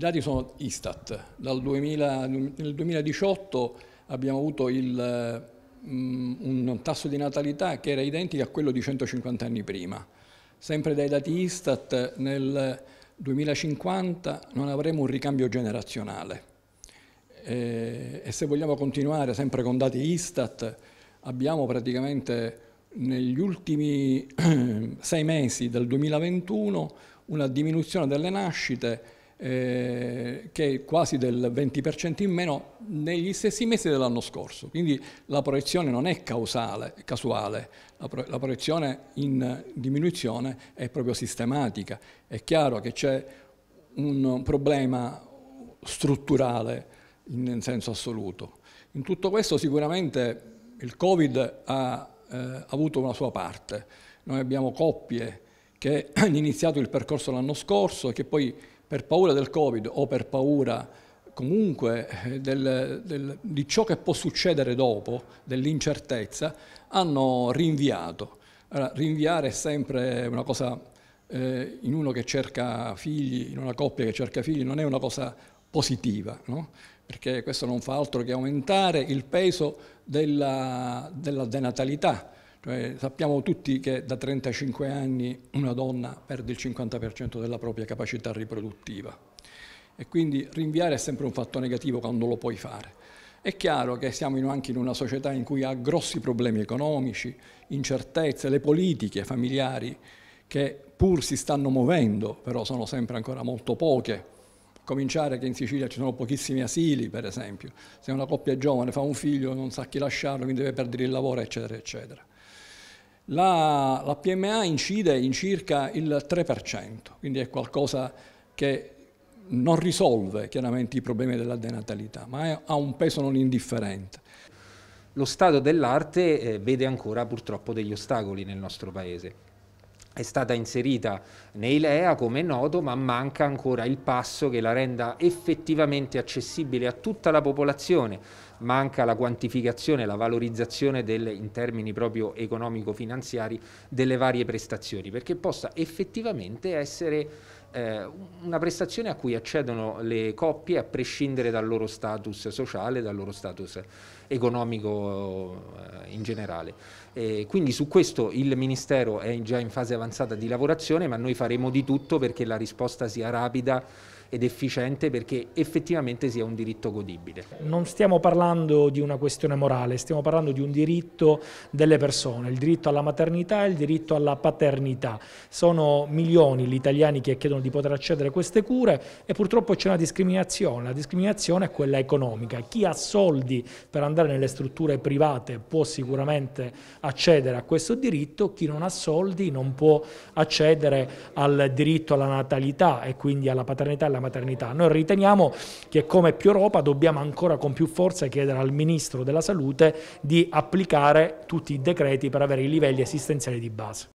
I dati sono Istat. 2000, nel 2018 abbiamo avuto il, mm, un tasso di natalità che era identico a quello di 150 anni prima. Sempre dai dati Istat nel 2050 non avremo un ricambio generazionale. E, eh, e se vogliamo continuare sempre con dati Istat, abbiamo praticamente negli ultimi sei mesi del 2021 una diminuzione delle nascite eh, che è quasi del 20% in meno negli stessi mesi dell'anno scorso. Quindi la proiezione non è causale, casuale, la, pro la proiezione in diminuzione è proprio sistematica. È chiaro che c'è un problema strutturale in senso assoluto. In tutto questo sicuramente il Covid ha eh, avuto una sua parte. Noi abbiamo coppie che hanno iniziato il percorso l'anno scorso e che poi per paura del Covid o per paura comunque eh, del, del, di ciò che può succedere dopo, dell'incertezza, hanno rinviato. Allora, rinviare è sempre una cosa, eh, in uno che cerca figli, in una coppia che cerca figli, non è una cosa positiva, no? perché questo non fa altro che aumentare il peso della, della denatalità cioè, sappiamo tutti che da 35 anni una donna perde il 50% della propria capacità riproduttiva e quindi rinviare è sempre un fatto negativo quando lo puoi fare. È chiaro che siamo in, anche in una società in cui ha grossi problemi economici, incertezze, le politiche familiari che pur si stanno muovendo, però sono sempre ancora molto poche. Cominciare che in Sicilia ci sono pochissimi asili, per esempio. Se una coppia è giovane fa un figlio non sa chi lasciarlo, quindi deve perdere il lavoro, eccetera, eccetera. La, la PMA incide in circa il 3%, quindi è qualcosa che non risolve chiaramente i problemi della denatalità, ma è, ha un peso non indifferente. Lo stato dell'arte eh, vede ancora purtroppo degli ostacoli nel nostro paese è stata inserita nei LEA come è noto ma manca ancora il passo che la renda effettivamente accessibile a tutta la popolazione manca la quantificazione, la valorizzazione delle, in termini proprio economico-finanziari delle varie prestazioni perché possa effettivamente essere eh, una prestazione a cui accedono le coppie a prescindere dal loro status sociale, dal loro status economico in generale. E quindi su questo il Ministero è già in fase avanzata di lavorazione, ma noi faremo di tutto perché la risposta sia rapida ed efficiente perché effettivamente sia un diritto godibile. Non stiamo parlando di una questione morale, stiamo parlando di un diritto delle persone, il diritto alla maternità e il diritto alla paternità. Sono milioni gli italiani che chiedono di poter accedere a queste cure e purtroppo c'è una discriminazione, la discriminazione è quella economica. Chi ha soldi per andare nelle strutture private può sicuramente accedere a questo diritto, chi non ha soldi non può accedere al diritto alla natalità e quindi alla paternità e alla della maternità. Noi riteniamo che come più Europa dobbiamo ancora con più forza chiedere al Ministro della Salute di applicare tutti i decreti per avere i livelli assistenziali di base.